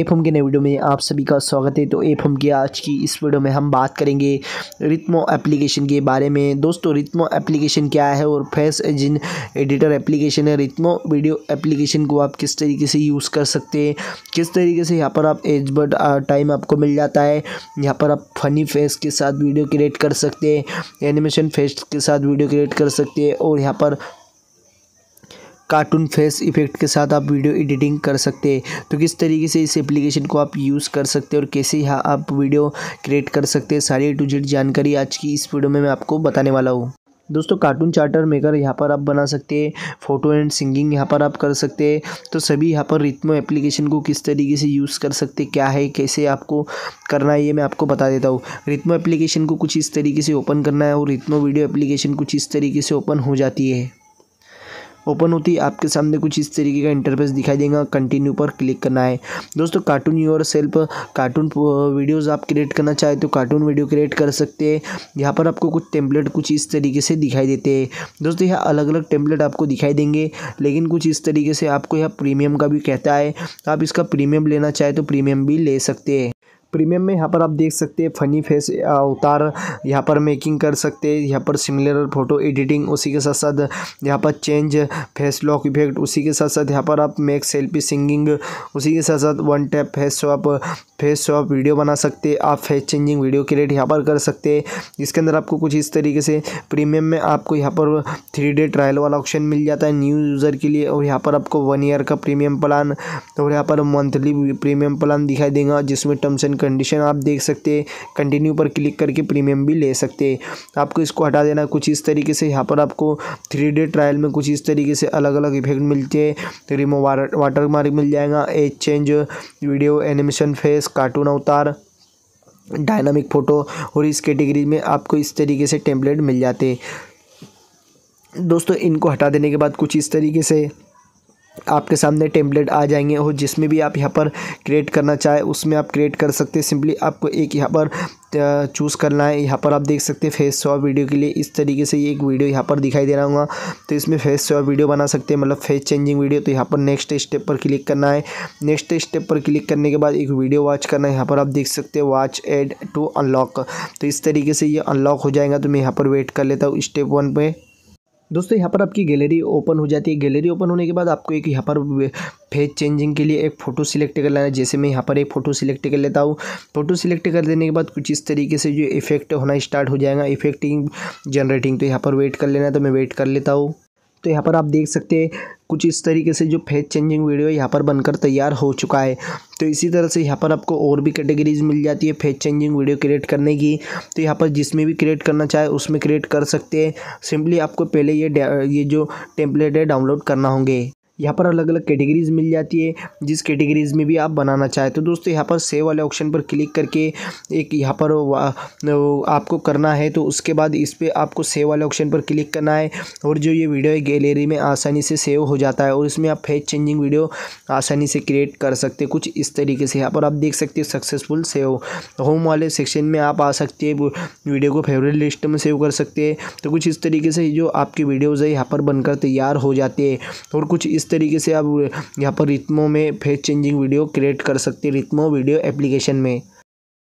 F के नए video में आप सभी का स्वागत है तो एफ एम की आज की इस वीडियो में हम बात करेंगे रित्मो एप्लीकेशन के बारे में दोस्तों रित्मो एप्लीकेशन क्या है और फेस जिन एडिटर एप्लीकेशन है रितमो वीडियो एप्लीकेशन को आप किस तरीके से यूज़ कर सकते हैं किस तरीके से यहाँ पर आप एज बट टाइम आपको मिल जाता है यहाँ पर आप फनी फेस के साथ वीडियो क्रिएट कर सकते हैं एनिमेशन फेस के साथ वीडियो क्रिएट कर सकते हैं और यहाँ पर कार्टून फेस इफेक्ट के साथ आप वीडियो एडिटिंग कर सकते हैं तो किस तरीके से इस एप्लीकेशन को आप यूज़ कर सकते हैं और कैसे यहाँ आप वीडियो क्रिएट कर सकते हैं सारी टू जेड जानकारी आज की इस वीडियो में मैं आपको बताने वाला हूँ दोस्तों कार्टून चार्टर मेकर यहाँ पर आप बना सकते हैं फ़ोटो एंड सिंगिंग यहाँ पर आप कर सकते हैं तो सभी यहाँ पर रितमो एप्लीकेशन को किस तरीके से यूज़ कर सकते क्या है कैसे आपको करना है ये मैं आपको बता देता हूँ रितमो एप्लीकेशन को कुछ इस तरीके से ओपन करना है और रितमो वीडियो एप्लीकेशन कुछ इस तरीके से ओपन हो जाती है ओपन होती है आपके सामने कुछ इस तरीके का इंटरफेस दिखाई देगा कंटिन्यू पर क्लिक करना है दोस्तों cartoon yourself cartoon videos आप क्रिएट करना चाहें तो कार्टून वीडियो क्रिएट कर सकते हैं यहाँ पर आपको कुछ टेम्पलेट कुछ इस तरीके से दिखाई देते हैं दोस्तों यहाँ अलग अलग टेम्पलेट आपको दिखाई देंगे लेकिन कुछ इस तरीके से आपको यहाँ प्रीमियम का भी कहता है आप इसका प्रीमियम लेना चाहे तो प्रीमियम भी ले सकते हैं प्रीमियम में यहाँ पर आप देख सकते हैं फनी फेस अवतार यहाँ पर मेकिंग कर सकते हैं यहाँ पर सिमिलर फोटो एडिटिंग उसी के साथ साथ यहाँ पर चेंज फेस लॉक इफेक्ट उसी के साथ साथ यहाँ पर आप मेक सेल्फी सिंगिंग उसी के साथ साथ one tap face shop face shop video बना सकते हैं आप फेस चेंजिंग वीडियो क्रिएट यहाँ पर कर सकते हैं अंदर आपको कुछ इस तरीके से प्रीमियम में आपको यहाँ पर थ्री डे ट्रायल वाला ऑप्शन मिल जाता है न्यू यूज़र के लिए और यहाँ पर आपको वन ईयर का प्रीमियम प्लान और यहाँ पर मंथली प्रीमियम प्लान दिखाई देगा जिसमें टर्म्स एंड कंडीशन आप देख सकते कंटिन्यू पर क्लिक करके प्रीमियम भी ले सकते आपको इसको हटा देना कुछ इस तरीके से यहाँ पर आपको थ्री डे ट्रायल में कुछ इस तरीके से अलग अलग इफेक्ट मिलते हैं रिमो वाटर मार्क मिल जाएगा age change video animation face cartoon अवतार डायनामिक फ़ोटो और इस कैटेगरी में आपको इस तरीके से टेम्पलेट मिल जाते दोस्तों इनको हटा देने के बाद कुछ इस तरीके से आपके सामने टेम्पलेट आ जाएंगे और जिसमें भी आप यहाँ पर क्रिएट करना चाहे उसमें आप क्रिएट कर सकते हैं सिंपली आपको एक यहाँ पर चूज़ करना है यहाँ पर आप देख सकते हैं फेस शॉप वीडियो के लिए इस तरीके से ये एक वीडियो यहाँ पर दिखाई दे रहा होगा तो इसमें फेस शॉप वीडियो बना सकते हैं मतलब फेस चेंजिंग वीडियो तो यहाँ पर नेक्स्ट स्टेप पर क्लिक करना है नेक्स्ट स्टेप पर क्लिक करने के बाद एक वीडियो वॉच करना है यहाँ पर आप देख सकते हैं वॉच एड टू अनलॉक तो इस तरीके से ये अनलॉक हो जाएगा तो मैं यहाँ पर वेट कर लेता हूँ स्टेप वन पर दोस्तों यहाँ पर आपकी गैलरी ओपन हो जाती है गैलरी ओपन होने के बाद आपको एक यहाँ पर फेज चेंजिंग के लिए एक फ़ोटो सिलेक्ट कर है जैसे मैं यहाँ पर एक फ़ोटो सिलेक्ट कर लेता हूँ फ़ोटो सिलेक्ट कर देने के बाद कुछ इस तरीके से जो इफेक्ट होना स्टार्ट हो जाएगा इफेक्टिंग जनरेटिंग तो यहाँ पर वेट कर लेना तो मैं वेट कर लेता हूँ तो यहाँ पर आप देख सकते हैं कुछ इस तरीके से जो फेज चेंजिंग वीडियो यहाँ पर बनकर तैयार हो चुका है तो इसी तरह से यहाँ पर आपको और भी कैटेगरीज मिल जाती है फेज चेंजिंग वीडियो क्रिएट करने की तो यहाँ पर जिसमें भी क्रिएट करना चाहे उसमें क्रिएट कर सकते हैं सिंपली आपको पहले ये ये जो टेम्पलेट है डाउनलोड करना होंगे यहाँ पर अलग अलग कैटेगरीज मिल जाती है जिस कैटेगरीज में भी आप बनाना चाहें तो दोस्तों यहाँ पर सेव वाले ऑप्शन पर क्लिक करके एक यहाँ पर आपको करना है तो उसके बाद इस पर आपको सेव वाले ऑप्शन पर क्लिक करना है और जो ये वीडियो है गैलरी में आसानी से सेव हो जाता है और इसमें आप फेज चेंजिंग वीडियो आसानी से क्रिएट कर सकते हैं कुछ इस तरीके से यहाँ पर आप देख सकते हैं सक्सेसफुल सेव होम वाले सेक्शन में आप आ सकते हैं वीडियो को फेवरेट लिस्ट में सेव कर सकते हैं तो कुछ इस तरीके से जो आपकी वीडियोज़ है यहाँ पर बनकर तैयार हो जाते हैं और कुछ इस इस तरीके से आप यहाँ पर रिथमो में फेस चेंजिंग वीडियो क्रिएट कर सकते हैं रिथमो वीडियो एप्लीकेशन में